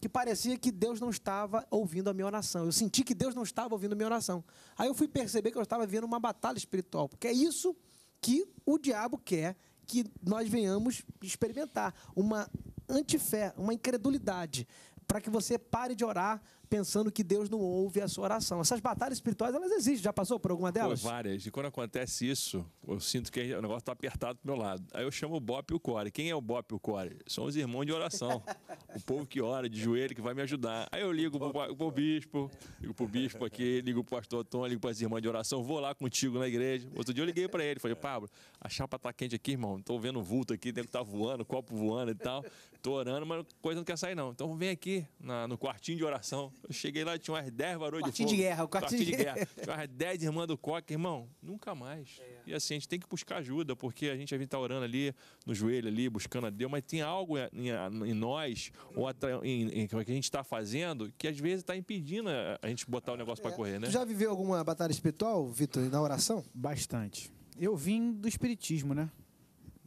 que parecia que Deus não estava ouvindo a minha oração. Eu senti que Deus não estava ouvindo a minha oração. Aí eu fui perceber que eu estava vivendo uma batalha espiritual, porque é isso que o diabo quer que nós venhamos experimentar uma antifé, uma incredulidade para que você pare de orar pensando que Deus não ouve a sua oração. Essas batalhas espirituais, elas existem. Já passou por alguma delas? Pô, várias. E quando acontece isso, eu sinto que o negócio está apertado para meu lado. Aí eu chamo o Bop e o Core. Quem é o Bop e o Core? São os irmãos de oração. o povo que ora, de joelho, que vai me ajudar. Aí eu ligo para o bispo, ligo para o bispo aqui, ligo para o pastor Tom, ligo para as irmãs de oração. Vou lá contigo na igreja. Outro dia eu liguei para ele. Falei, Pablo, a chapa está quente aqui, irmão. Estou vendo o vulto aqui, dentro que tá voando, copo voando e tal. Tô orando, mas coisa não quer sair, não. Então vem aqui na, no quartinho de oração. Eu cheguei lá, tinha umas 10 varões quartinho de fogo. De guerra, o quartinho, de guerra. De guerra. Tinha umas 10 irmãs do coque. Irmão, nunca mais. É. E assim, a gente tem que buscar ajuda, porque a gente vai estar tá orando ali, no joelho ali, buscando a Deus, mas tem algo em, em nós, ou atra, em, em, é que a gente está fazendo, que às vezes está impedindo a, a, gente botar o negócio é. para correr, né? Tu já viveu alguma batalha espiritual, Vitor, na oração? Bastante. Eu vim do espiritismo, né?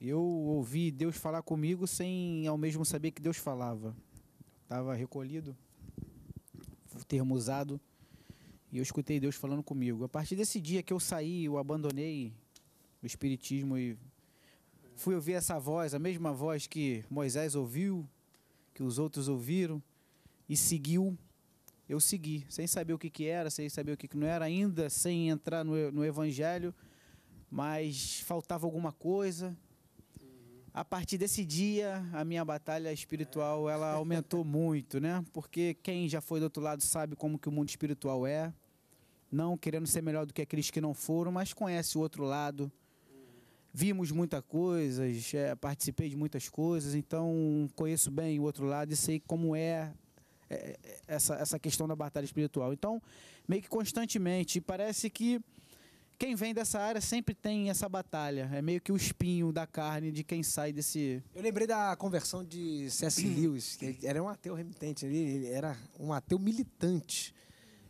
Eu ouvi Deus falar comigo sem ao mesmo saber que Deus falava. Estava recolhido, o termo usado, e eu escutei Deus falando comigo. A partir desse dia que eu saí, eu abandonei o Espiritismo e fui ouvir essa voz, a mesma voz que Moisés ouviu, que os outros ouviram, e seguiu. Eu segui, sem saber o que, que era, sem saber o que, que não era ainda, sem entrar no, no Evangelho, mas faltava alguma coisa a partir desse dia, a minha batalha espiritual ela aumentou muito, né? Porque quem já foi do outro lado sabe como que o mundo espiritual é. Não querendo ser melhor do que aqueles que não foram, mas conhece o outro lado. Vimos muitas coisas, é, participei de muitas coisas, então conheço bem o outro lado e sei como é, é, é essa, essa questão da batalha espiritual. Então, meio que constantemente, parece que quem vem dessa área sempre tem essa batalha. É meio que o espinho da carne de quem sai desse. Eu lembrei da conversão de C.S. Lewis, que era um ateu remitente, ele era um ateu militante.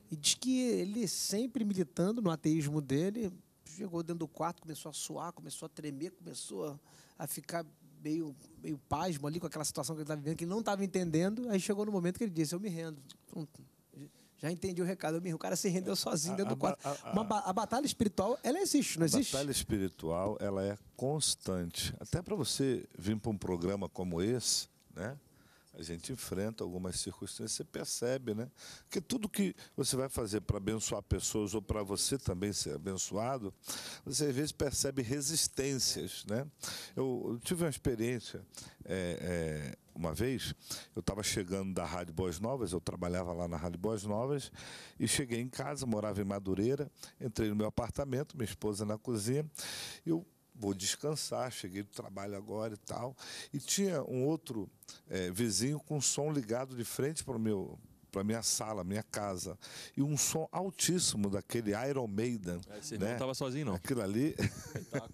E diz que ele sempre militando no ateísmo dele, chegou dentro do quarto, começou a suar, começou a tremer, começou a, ficar meio, meio pasmo ali com aquela situação que ele estava vivendo, que ele não estava entendendo. Aí chegou no momento que ele disse: Eu me rendo. Pronto já entendi o recado. O cara se rendeu sozinho dentro a, do quarto. A, a, a, batalha espiritual, ela existe, não existe? A batalha espiritual, ela é constante. Até para você vir para um programa como esse, né? a gente enfrenta algumas circunstâncias, você percebe, né? Que tudo que você vai fazer para abençoar pessoas ou para você também ser abençoado, você às vezes percebe resistências, né? Eu, eu tive uma experiência é, é, uma vez, eu estava chegando da Rádio Boas Novas, eu trabalhava lá na Rádio Boas Novas, e cheguei em casa, morava em Madureira, entrei no meu apartamento, minha esposa na cozinha, e eu vou descansar, cheguei do trabalho agora e tal. E tinha um outro é, vizinho com som ligado de frente para o meu para minha sala, minha casa. E um som altíssimo daquele Iron Maiden. É, você né? não estava sozinho, não. Aquilo ali.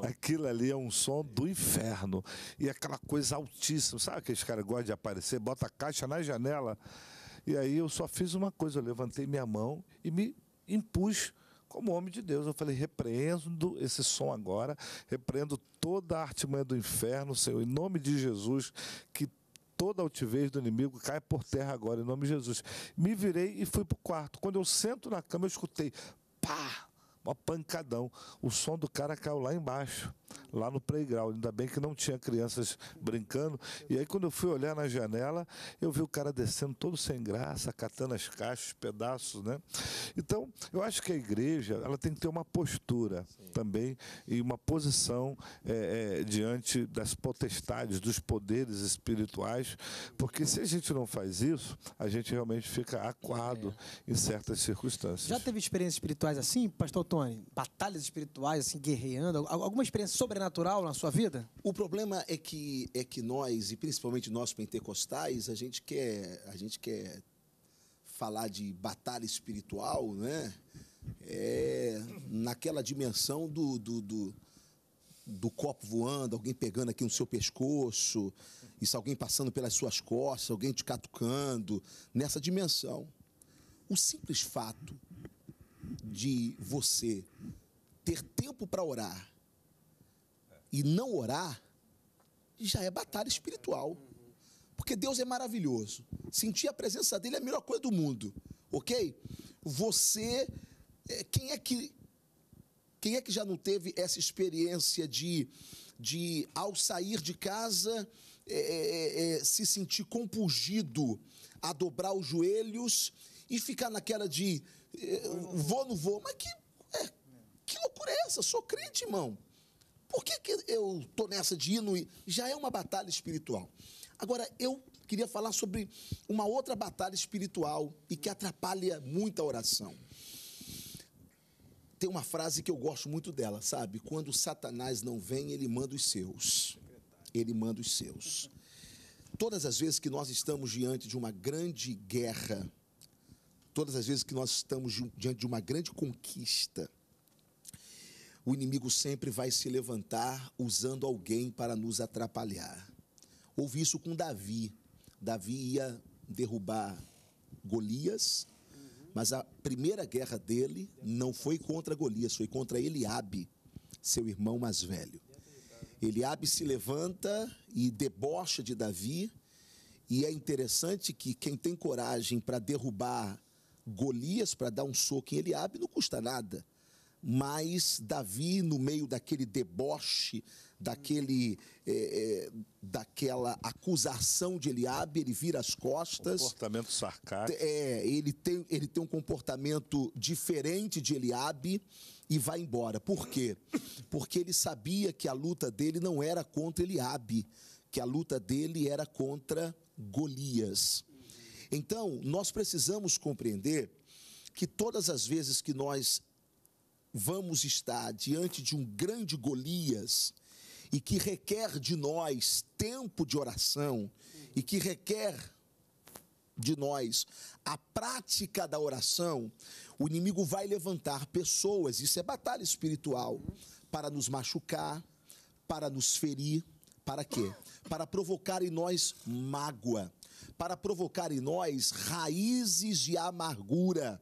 Né, aquilo ali é um som do inferno. E aquela coisa altíssima. Sabe aqueles caras gostam de aparecer, bota a caixa na janela. E aí eu só fiz uma coisa, eu levantei minha mão e me impus como homem de Deus. Eu falei: repreendo esse som agora, repreendo toda a artimanha do inferno, Senhor, em nome de Jesus, que toda altivez do inimigo cai por terra agora, em nome de Jesus. Me virei e fui para o quarto. Quando eu sento na cama, eu escutei pá! Uma pancadão. O som do cara caiu lá embaixo, lá no playground. Ainda bem que não tinha crianças brincando. E aí, quando eu fui olhar na janela, eu vi o cara descendo todo sem graça, catando as caixas, pedaços, né? Então, eu acho que a igreja ela tem que ter uma postura Sim. também e uma posição é, é, diante das potestades, dos poderes espirituais, porque se a gente não faz isso, a gente realmente fica aquado é. em certas circunstâncias. Já teve experiências espirituais assim, pastor? Tony? Batalhas espirituais, assim, guerreando? Alguma experiência sobrenatural na sua vida? O problema é que, é que nós, e principalmente nós pentecostais, a gente quer, a gente quer falar de batalha espiritual, né? É, naquela dimensão do, do, do do copo voando, alguém pegando aqui no seu pescoço, isso alguém passando pelas suas costas, alguém te catucando, nessa dimensão. O simples fato de você ter tempo para orar e não orar, já é batalha espiritual. Porque Deus é maravilhoso. Sentir a presença dele é a melhor coisa do mundo, ok? Você, é, quem é que quem é que já não teve essa experiência de, de ao sair de casa, é, é, é, é se sentir compungido a dobrar os joelhos e ficar naquela de eh, vou, não vou. Mas que, é, que loucura é essa? Sou crente, irmão. Por que, que eu tô nessa de ir no... Já é uma batalha espiritual. Agora, eu queria falar sobre uma outra batalha espiritual e que atrapalha muito a oração. Tem uma frase que eu gosto muito dela, sabe? Quando Satanás não vem, ele manda os seus. Ele manda os seus. Todas as vezes que nós estamos diante de uma grande guerra Todas as vezes que nós estamos diante de uma grande conquista, o inimigo sempre vai se levantar usando alguém para nos atrapalhar. Houve isso com Davi. Davi ia derrubar Golias, mas a primeira guerra dele não foi contra Golias, foi contra Eliabe, seu irmão mais velho. Eliabe se levanta e debocha de Davi, e é interessante que quem tem coragem para derrubar Golias para dar um soco em Eliabe não custa nada. Mas Davi, no meio daquele deboche, daquele, é, é, daquela acusação de Eliabe, ele vira as costas. Comportamento sarcástico. É, ele tem, ele tem um comportamento diferente de Eliabe e vai embora. Por quê? Porque ele sabia que a luta dele não era contra Eliabe, que a luta dele era contra Golias. Então, nós precisamos compreender que todas as vezes que nós vamos estar diante de um grande Golias e que requer de nós tempo de oração e que requer de nós a prática da oração, o inimigo vai levantar pessoas, isso é batalha espiritual, para nos machucar, para nos ferir, para quê? Para provocar em nós mágoa para provocar em nós raízes de amargura,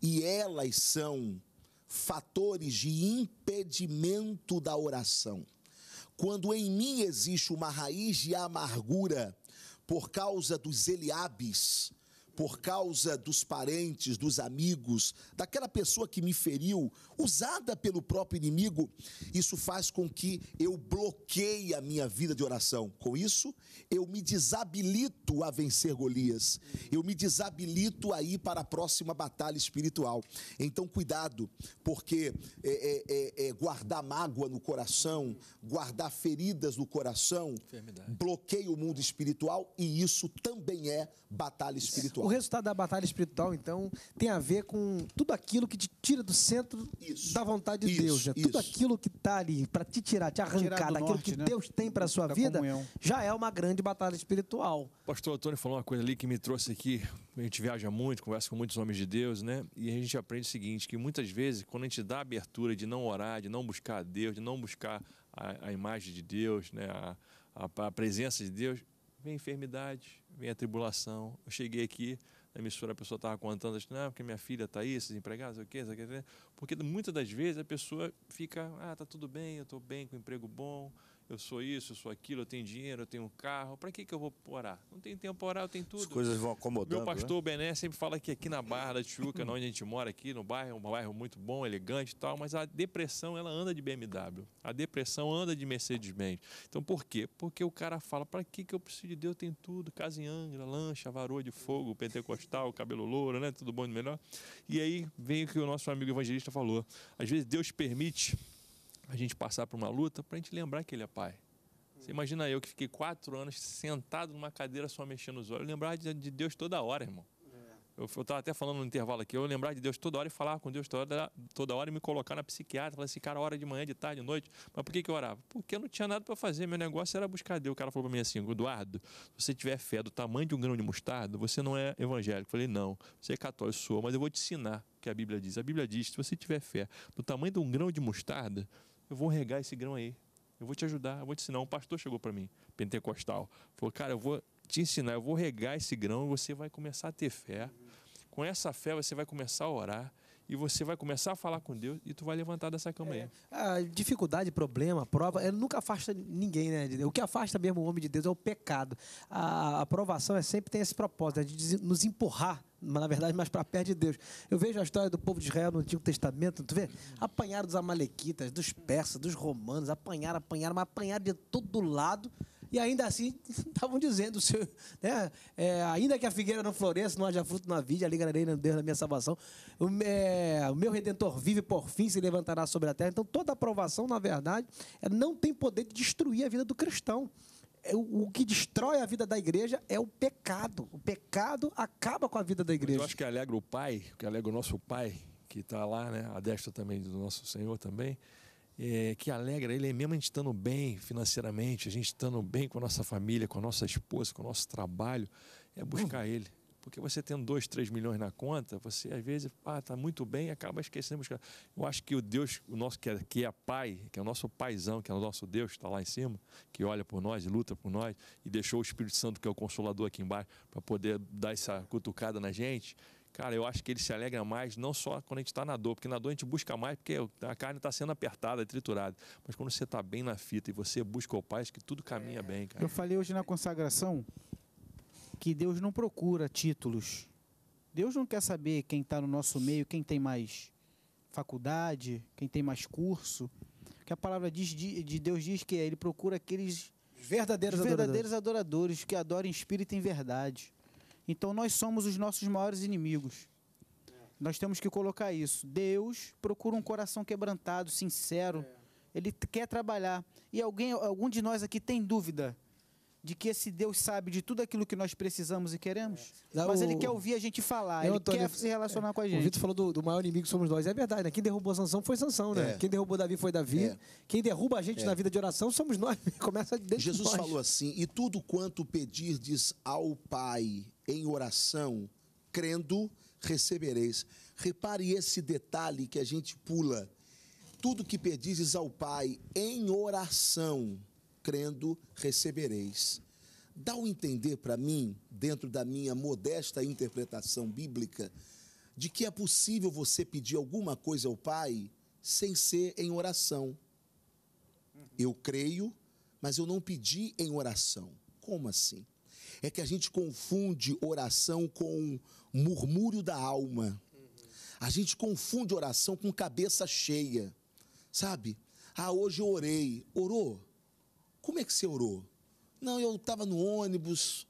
e elas são fatores de impedimento da oração. Quando em mim existe uma raiz de amargura por causa dos Eliabes, por causa dos parentes, dos amigos, daquela pessoa que me feriu usada pelo próprio inimigo, isso faz com que eu bloqueie a minha vida de oração. Com isso, eu me desabilito a vencer Golias. Eu me desabilito a ir para a próxima batalha espiritual. Então, cuidado, porque é, é, é, é guardar mágoa no coração, guardar feridas no coração, Enfermidade. bloqueia o mundo espiritual e isso também é batalha espiritual. O resultado da batalha espiritual, então, tem a ver com tudo aquilo que te tira do centro isso, da vontade de isso, Deus. Né? tudo aquilo que está ali para te tirar, te arrancar tirar daquilo norte, que né? Deus tem para a sua vida, comunhão. já é uma grande batalha espiritual. pastor Antônio falou uma coisa ali que me trouxe aqui. A gente viaja muito, conversa com muitos homens de Deus, né? E a gente aprende o seguinte: que muitas vezes, quando a gente dá a abertura de não orar, de não buscar a Deus, de não buscar a, a imagem de Deus, né? A, a, a presença de Deus, vem enfermidade, vem a tribulação. Eu cheguei aqui, emissora a pessoa estava contando, assim, não, porque minha filha está aí, esses empregados, sei o quê, sei o quê, porque muitas das vezes a pessoa fica, ah, tá tudo bem, eu estou bem, com um emprego bom, eu sou isso, eu sou aquilo, eu tenho dinheiro, eu tenho um carro, para que, que eu vou orar? Não tem tempo para orar, eu tenho tudo. As coisas vão acomodando. Meu né? pastor né? Bené sempre fala que aqui na Barra da Tijuca, onde a gente mora, aqui no bairro, um bairro muito bom, elegante e tal, mas a depressão ela anda de BMW, a depressão anda de Mercedes-Benz. Então por quê? Porque o cara fala, para que, que eu preciso de Deus, eu tenho tudo, casa em Angra, lancha, varoa de fogo, pentecostal, cabelo louro, né? Tudo bom de melhor. E aí vem o que o nosso amigo evangelista falou. Às vezes Deus permite a gente passar por uma luta para a gente lembrar que ele é pai. Você imagina eu que fiquei quatro anos sentado numa cadeira só mexendo os olhos, eu lembrava de, Deus toda hora, irmão. É. Eu estava até falando no intervalo aqui, eu lembrar de Deus toda hora e falar com Deus toda hora, toda hora e me colocar na psiquiatra, falar assim, cara, hora de manhã, de tarde, de noite. Mas por que, que eu orava? Porque eu não tinha nada para fazer, meu negócio era buscar Deus. O cara falou para mim assim, Eduardo, se você tiver fé do tamanho de um grão de mostarda, você não é evangélico. Eu falei, não, você é católico, sou, mas eu vou te ensinar o que a Bíblia diz. A Bíblia diz, se você tiver fé do tamanho de um grão de mostarda, eu vou regar esse grão aí. Eu vou te ajudar, eu vou te ensinar. Um pastor chegou para mim, pentecostal, falou: Cara, eu vou te ensinar, eu vou regar esse grão e você vai começar a ter fé. Com essa fé, você vai começar a orar e você vai começar a falar com Deus e tu vai levantar dessa cama é. aí. A dificuldade, problema, prova, ela nunca afasta ninguém, né? O que afasta mesmo o homem de Deus é o pecado. A aprovação é sempre tem esse propósito, é de nos empurrar mas na verdade mais para perto de Deus. Eu vejo a história do povo de Israel no Antigo Testamento, tu vê? Apanharam dos amalequitas, dos persas, dos romanos, apanharam, apanharam, mas apanharam de todo lado. E ainda assim, estavam dizendo, né, é, ainda que a figueira não floresça, não haja fruto na vida, alegrarei no Deus da minha salvação. O, é, o, meu Redentor vive, por fim se levantará sobre a terra. Então, toda aprovação, na verdade, é, não tem poder de destruir a vida do cristão. É, o que destrói a vida da igreja é o pecado. O pecado acaba com a vida da igreja. Mas eu acho que alegra o Pai, que alegra o nosso Pai, que está lá, né, a destra também do nosso Senhor também, é, que alegra ele, é mesmo a gente estando bem financeiramente, a gente estando bem com a nossa família, com a nossa esposa, com o nosso trabalho, é buscar uhum. ele. Porque você tendo 2, 3 milhões na conta, você às vezes ah, muito bem e acaba esquecendo de buscar. Eu acho que o Deus, o nosso que é, que é Pai, que é o nosso Paizão, que é o nosso Deus, está lá em cima, que olha por nós e luta por nós, e deixou o Espírito Santo, que é o Consolador aqui embaixo, para poder dar essa cutucada na gente Cara, eu acho que ele se alegra mais não só quando a gente está na dor, porque na dor a gente busca mais porque a carne está sendo apertada, triturada. Mas quando você está bem na fita e você busca o Pai, acho que tudo caminha é. bem, cara. Eu falei hoje na consagração que Deus não procura títulos. Deus não quer saber quem está no nosso meio, quem tem mais faculdade, quem tem mais curso. Que a palavra diz, de Deus diz que é, ele procura aqueles verdadeiros, verdadeiros adoradores. adoradores que adorem espírito em verdade. Então nós somos os nossos maiores inimigos. Nós temos que colocar isso. Deus procura um coração quebrantado, sincero. É. Ele quer trabalhar. E alguém, algum de nós aqui tem dúvida de que esse Deus sabe de tudo aquilo que nós precisamos e queremos, é. mas o... ele quer ouvir a gente falar, ele Antônio, quer se relacionar é. com a gente. O Vitor falou do, do, maior inimigo somos nós, é verdade, né? Quem derrubou Sansão foi Sansão, né? É. Quem derrubou Davi foi Davi. É. Quem derruba a gente é. na vida de oração somos nós. Começa dentro Jesus nós. falou assim: "E tudo quanto pedirdes ao Pai em oração, crendo, recebereis". Repare esse detalhe que a gente pula. Tudo que pedizes ao Pai em oração crendo recebereis. Dá o um entender para mim, dentro da minha modesta interpretação bíblica, de que é possível você pedir alguma coisa ao Pai sem ser em oração. Eu creio, mas eu não pedi em oração. Como assim? É que a gente confunde oração com murmúrio da alma. A gente confunde oração com cabeça cheia. Sabe? Ah, hoje eu orei. Orou? Como é que você orou? Não, eu estava no ônibus,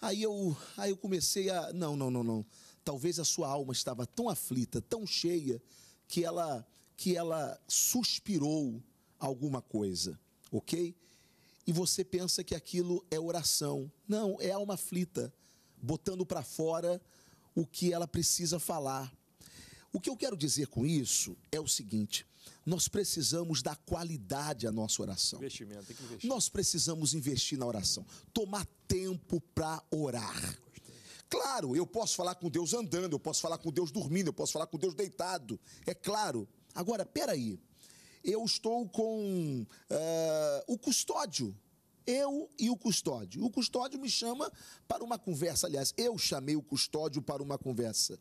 aí eu, aí eu comecei a. Não, não, não, não. Talvez a sua alma estava tão aflita, tão cheia, que ela, que ela suspirou alguma coisa, ok? E você pensa que aquilo é oração. Não, é alma aflita, botando para fora o que ela precisa falar. O que eu quero dizer com isso é o seguinte: nós precisamos dar qualidade à nossa oração. Investimento, tem que investir. Nós precisamos investir na oração, tomar tempo para orar. Claro, eu posso falar com Deus andando, eu posso falar com Deus dormindo, eu posso falar com Deus deitado. É claro. Agora, peraí. Eu estou com uh, o custódio. Eu e o custódio. O custódio me chama para uma conversa. Aliás, eu chamei o custódio para uma conversa.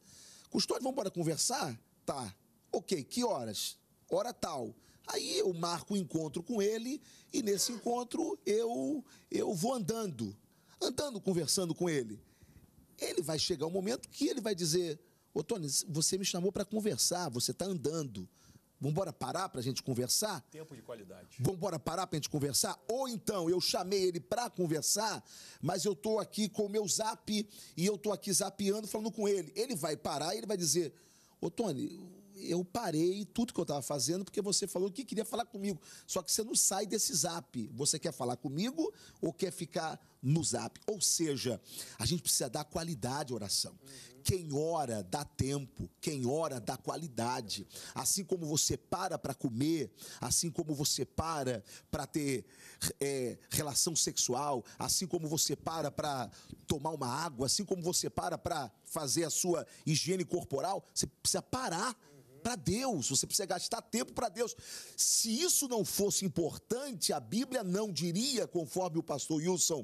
Custódio, vamos embora conversar? Tá. Ok, que horas? hora tal. Aí eu marco o um encontro com ele e nesse encontro eu eu vou andando, andando conversando com ele. Ele vai chegar um momento que ele vai dizer: "Ô Tony, você me chamou para conversar, você está andando. Vamos embora parar para a gente conversar? Tempo de qualidade. Vamos embora parar para a gente conversar? Ou então eu chamei ele para conversar, mas eu estou aqui com o meu zap e eu estou aqui zapeando, falando com ele. Ele vai parar e ele vai dizer: Ô Tony, eu parei tudo que eu estava fazendo porque você falou que queria falar comigo. Só que você não sai desse zap. Você quer falar comigo ou quer ficar no zap? Ou seja, a gente precisa dar qualidade à oração. Uhum. Quem ora dá tempo, quem ora dá qualidade. Assim como você para para comer, assim como você para para ter é, relação sexual, assim como você para para tomar uma água, assim como você para para fazer a sua higiene corporal, você precisa parar para Deus, você precisa gastar tempo para Deus. Se isso não fosse importante, a Bíblia não diria, conforme o pastor Wilson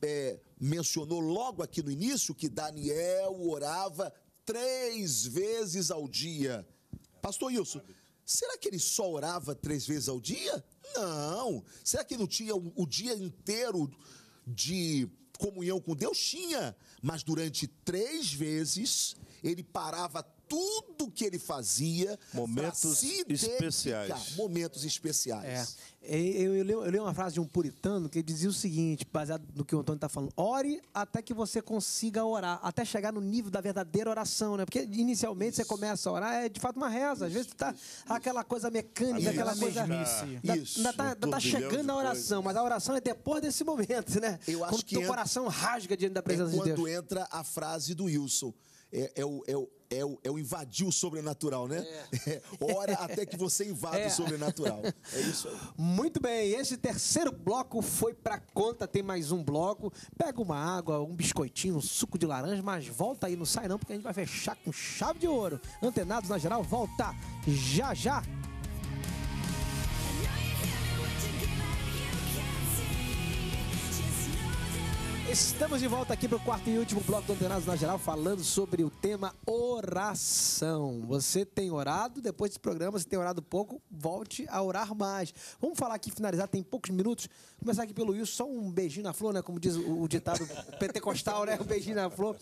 é, mencionou logo aqui no início, que Daniel orava três vezes ao dia. Pastor Wilson, será que ele só orava três vezes ao dia? Não. Será que ele não tinha o dia inteiro de comunhão com Deus? Tinha. Mas durante três vezes, ele parava tudo que ele fazia. Momentos especiais. Momentos especiais. É. Eu, eu, eu, li uma frase de um puritano que dizia o seguinte, baseado no que o Antônio está falando: ore até que você consiga orar, até chegar no nível da verdadeira oração, né? Porque inicialmente isso. você começa a orar, é de fato uma reza. Às vezes está aquela coisa mecânica, isso. aquela coisa. isso. Ainda está tá, tá chegando a oração, mas a oração é depois desse momento, né? Eu acho Quando que. O entra... coração rasga diante da presença é de Deus. Quando entra a frase do Wilson é, é o, é o é o, é o invadir o sobrenatural, né? É. É, ora até que você invada é. o sobrenatural. É isso aí. Muito bem, esse terceiro bloco foi pra conta, tem mais um bloco. Pega uma água, um biscoitinho, um suco de laranja, mas volta aí, não sai não, porque a gente vai fechar com chave de ouro. Antenados na geral, volta já já. Estamos de volta aqui para o quarto e último bloco do Antenados na Geral, falando sobre o tema oração. Você tem orado, depois desse programa, se tem orado pouco, volte a orar mais. Vamos falar aqui, finalizar, tem poucos minutos. Começar aqui pelo Wilson, só um beijinho na flor, né? Como diz o ditado pentecostal, né? Um beijinho na flor.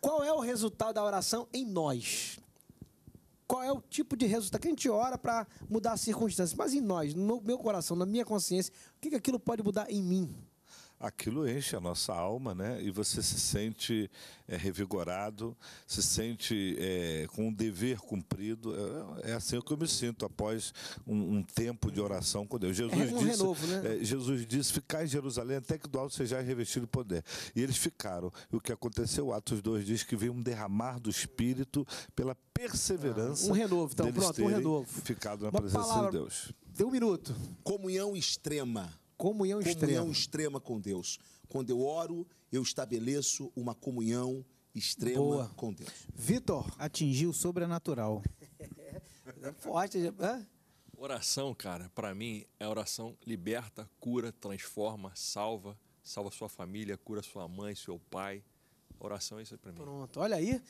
Qual é o resultado da oração em nós? qual é o tipo de resultado que a gente ora para mudar as circunstâncias. Mas em nós, no meu coração, na minha consciência, o que, que aquilo pode mudar em mim? aquilo enche a nossa alma, né? E você se sente é, revigorado, se sente é, com um dever cumprido. É, é, assim que eu me sinto após um, um tempo de oração com Deus. Jesus é um disse, renovo, né? É, Jesus disse, ficar em Jerusalém até que do alto seja revestido de poder. E eles ficaram. E o que aconteceu? Atos 2 diz que veio um derramar do Espírito pela perseverança. Ah, um renovo, então, pronto, um renovo. Ficado na Uma presença palavra... de Deus. Tem um minuto. Comunhão extrema. Comunhão, comunhão extrema. com Deus. Quando eu oro, eu estabeleço uma comunhão extrema Boa. com Deus. Vitor atingiu o sobrenatural. é forte. É? Oração, cara, para mim é oração liberta, cura, transforma, salva, salva sua família, cura sua mãe, seu pai. Oração é isso para mim. Pronto, olha aí.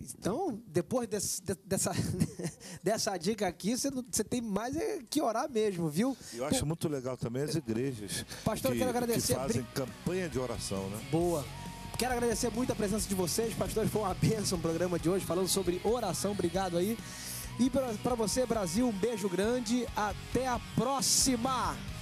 Então, depois desse, dessa, dessa dica aqui, você, você tem mais é que orar mesmo, viu? Eu acho muito legal também as igrejas pastor, que, quero agradecer, que fazem campanha de oração, né? Boa. Quero agradecer muito a presença de vocês, pastores. Foi uma bênção o programa de hoje, falando sobre oração. Obrigado aí. E para você, Brasil, um beijo grande. Até a próxima!